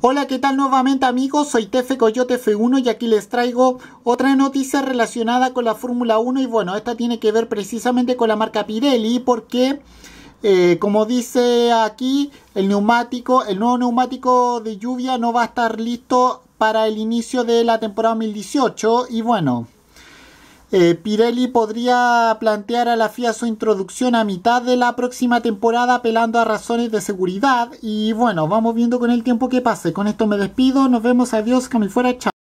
Hola, ¿qué tal nuevamente amigos? Soy Tefe Coyote F1 y aquí les traigo otra noticia relacionada con la Fórmula 1 y bueno, esta tiene que ver precisamente con la marca Pirelli porque... Eh, como dice aquí, el neumático, el nuevo neumático de lluvia no va a estar listo para el inicio de la temporada 2018 y bueno, eh, Pirelli podría plantear a la FIA su introducción a mitad de la próxima temporada apelando a razones de seguridad. Y bueno, vamos viendo con el tiempo que pase. Con esto me despido. Nos vemos. Adiós. me fuera. Chao.